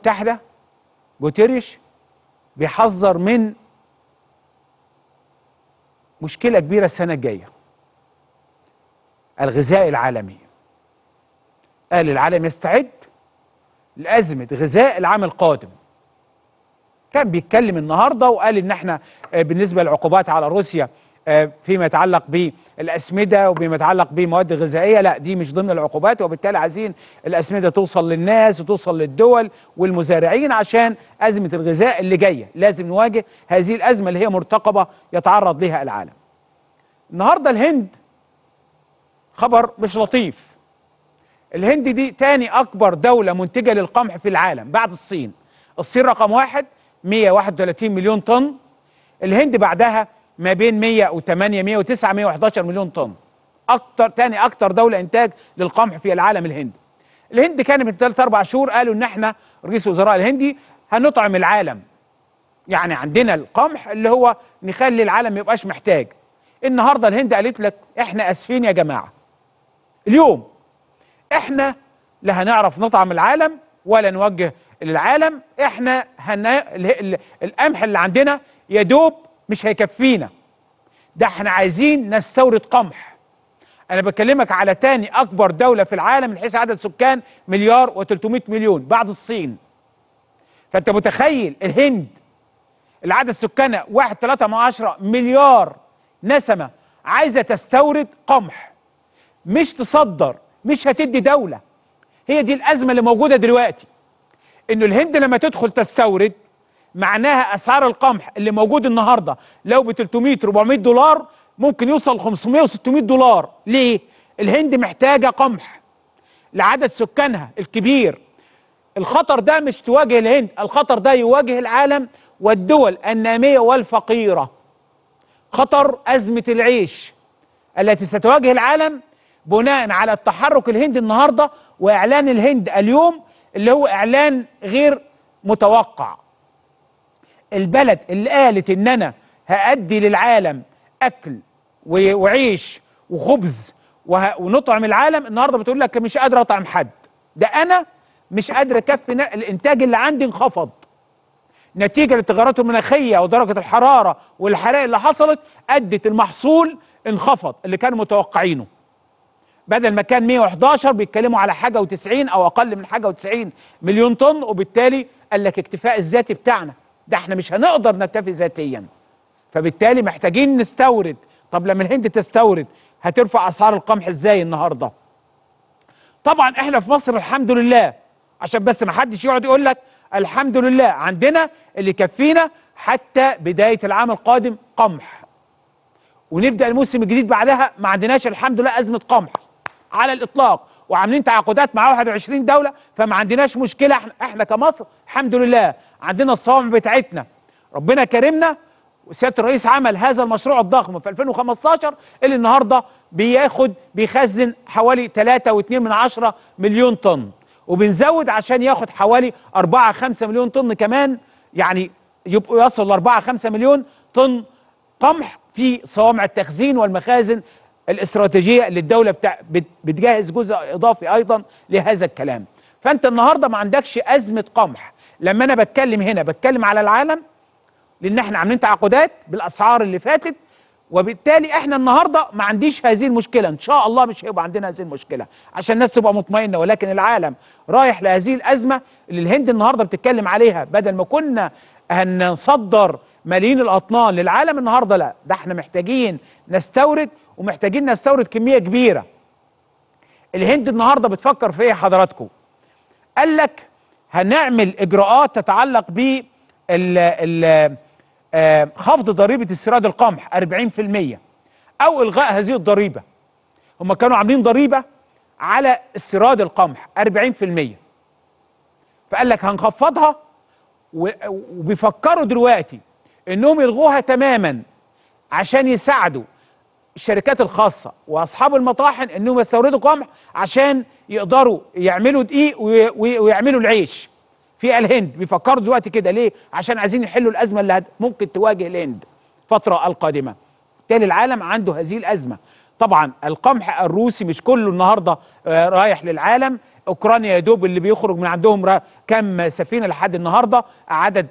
المتحدة جوتيريش بيحذر من مشكلة كبيرة السنة الجاية الغذاء العالمي قال العالم يستعد لأزمة غذاء العام القادم كان بيتكلم النهارده وقال ان احنا آه، بالنسبه للعقوبات على روسيا آه، فيما يتعلق بالاسمده وبما يتعلق بمواد غذائيه لا دي مش ضمن العقوبات وبالتالي عايزين الاسمده توصل للناس وتوصل للدول والمزارعين عشان ازمه الغذاء اللي جايه لازم نواجه هذه الازمه اللي هي مرتقبه يتعرض لها العالم النهارده الهند خبر مش لطيف الهند دي تاني اكبر دوله منتجه للقمح في العالم بعد الصين الصين رقم واحد 131 مليون طن الهند بعدها ما بين 108 109 111 مليون طن اكتر تاني اكتر دوله انتاج للقمح في العالم الهند الهند كان من ثلاث اربع شهور قالوا ان احنا رئيس وزراء الهندي هنطعم العالم يعني عندنا القمح اللي هو نخلي العالم ما يبقاش محتاج النهارده الهند قالت لك احنا اسفين يا جماعه اليوم احنا لا هنعرف نطعم العالم ولا نوجه للعالم احنا هن... القمح اللي عندنا يدوب مش هيكفينا ده احنا عايزين نستورد قمح انا بكلمك على تاني اكبر دوله في العالم من حيث عدد سكان مليار و300 مليون بعد الصين فانت متخيل الهند العدد سكانها 1.3 مليار نسمه عايزه تستورد قمح مش تصدر مش هتدي دوله هي دي الازمه اللي موجوده دلوقتي انه الهند لما تدخل تستورد معناها اسعار القمح اللي موجود النهارده لو ب 300 400 دولار ممكن يوصل 500 و600 دولار ليه الهند محتاجه قمح لعدد سكانها الكبير الخطر ده مش تواجه الهند الخطر ده يواجه العالم والدول الناميه والفقيره خطر ازمه العيش التي ستواجه العالم بناء على التحرك الهندي النهارده واعلان الهند اليوم اللي هو اعلان غير متوقع البلد اللي قالت ان انا هأدي للعالم اكل وعيش وخبز ونطعم العالم النهارده بتقول لك مش قادر اطعم حد ده انا مش قادر اكفي الانتاج اللي عندي انخفض نتيجه للتغيرات المناخيه ودرجه الحراره والحرائق اللي حصلت ادت المحصول انخفض اللي كانوا متوقعينه بدل ما كان 111 بيتكلموا على حاجه و90 او اقل من حاجه و90 مليون طن وبالتالي قال لك اكتفاء الذاتي بتاعنا ده احنا مش هنقدر نكتفي ذاتيا فبالتالي محتاجين نستورد طب لما الهند تستورد هترفع اسعار القمح ازاي النهارده طبعا احنا في مصر الحمد لله عشان بس ما حدش يقعد يقول لك الحمد لله عندنا اللي يكفينا حتى بدايه العام القادم قمح ونبدا الموسم الجديد بعدها ما عندناش الحمد لله ازمه قمح على الاطلاق وعاملين تعاقدات مع 21 دوله فما عندناش مشكله احنا, احنا كمصر الحمد لله عندنا الصوامع بتاعتنا ربنا كرمنا وسياده الرئيس عمل هذا المشروع الضخم في 2015 اللي النهارده بياخد بيخزن حوالي 3.2 مليون طن وبنزود عشان ياخد حوالي 4 5 مليون طن كمان يعني يبقوا يصلوا ل 4 5 مليون طن قمح في صوامع التخزين والمخازن الاستراتيجيه اللي الدوله بتجهز جزء اضافي ايضا لهذا الكلام فانت النهارده ما عندكش ازمه قمح لما انا بتكلم هنا بتكلم على العالم لان احنا عاملين تعاقدات بالاسعار اللي فاتت وبالتالي احنا النهارده ما عنديش هذه المشكله ان شاء الله مش هيبقى عندنا هذه المشكله عشان الناس تبقى مطمئنه ولكن العالم رايح لهذه الازمه اللي الهند النهارده بتتكلم عليها بدل ما كنا هنصدر ملايين الاطنان للعالم النهارده لا ده احنا محتاجين نستورد ومحتاجين نستورد كميه كبيره الهند النهارده بتفكر في ايه حضراتكم قال لك هنعمل اجراءات تتعلق ب آه، خفض ضريبه استيراد القمح 40% او الغاء هذه الضريبه هم كانوا عاملين ضريبه على استيراد القمح 40% فقال لك هنخفضها وبيفكروا دلوقتي انهم يلغوها تماما عشان يساعدوا الشركات الخاصة وأصحاب المطاحن أنهم يستوردوا قمح عشان يقدروا يعملوا دقيق ويعملوا العيش في الهند بيفكروا دلوقتي كده ليه؟ عشان عايزين يحلوا الأزمة اللي ممكن تواجه الهند الفترة القادمة بالتالي العالم عنده هذه الأزمة طبعا القمح الروسي مش كله النهاردة آه، رايح للعالم أوكرانيا دوب اللي بيخرج من عندهم كم سفينة لحد النهاردة عدد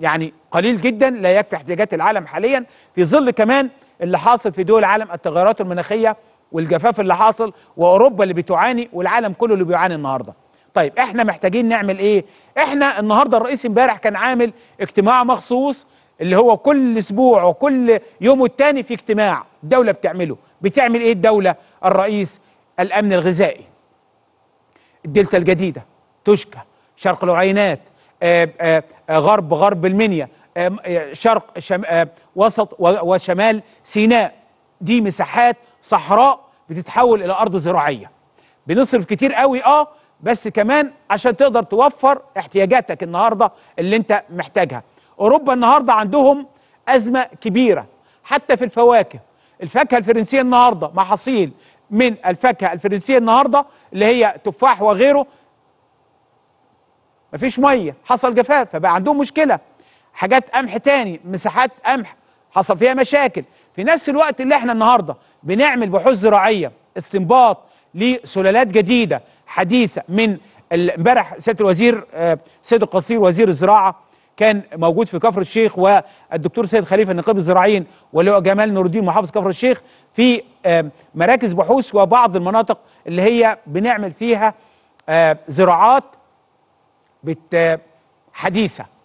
يعني قليل جدا لا يكفي احتياجات العالم حاليا في ظل كمان اللي حاصل في دول العالم التغيرات المناخيه والجفاف اللي حاصل واوروبا اللي بتعاني والعالم كله اللي بيعاني النهارده طيب احنا محتاجين نعمل ايه احنا النهارده الرئيس امبارح كان عامل اجتماع مخصوص اللي هو كل اسبوع وكل يوم والتاني في اجتماع الدوله بتعمله بتعمل ايه الدوله الرئيس الامن الغذائي الدلتا الجديده تشكى شرق العينات آآ آه، آآ آه، آه، غرب غرب المنيا آه، شرق شم آه، وسط وشمال سيناء دي مساحات صحراء بتتحول الى ارض زراعيه بنصرف كتير قوي اه بس كمان عشان تقدر توفر احتياجاتك النهارده اللي انت محتاجها اوروبا النهارده عندهم ازمه كبيره حتى في الفواكه الفاكهه الفرنسيه النهارده محاصيل من الفاكهه الفرنسيه النهارده اللي هي تفاح وغيره مفيش ميه حصل جفاف فبقى عندهم مشكله حاجات قمح تاني مساحات قمح حصل فيها مشاكل في نفس الوقت اللي احنا النهارده بنعمل بحوث زراعيه استنباط لسلالات جديده حديثه من امبارح سياده الوزير آه، سيد القصير وزير الزراعه كان موجود في كفر الشيخ والدكتور سيد خليفه النقيب الزراعيين واللي هو جمال نور الدين محافظ كفر الشيخ في آه، مراكز بحوث وبعض المناطق اللي هي بنعمل فيها آه، زراعات حديثه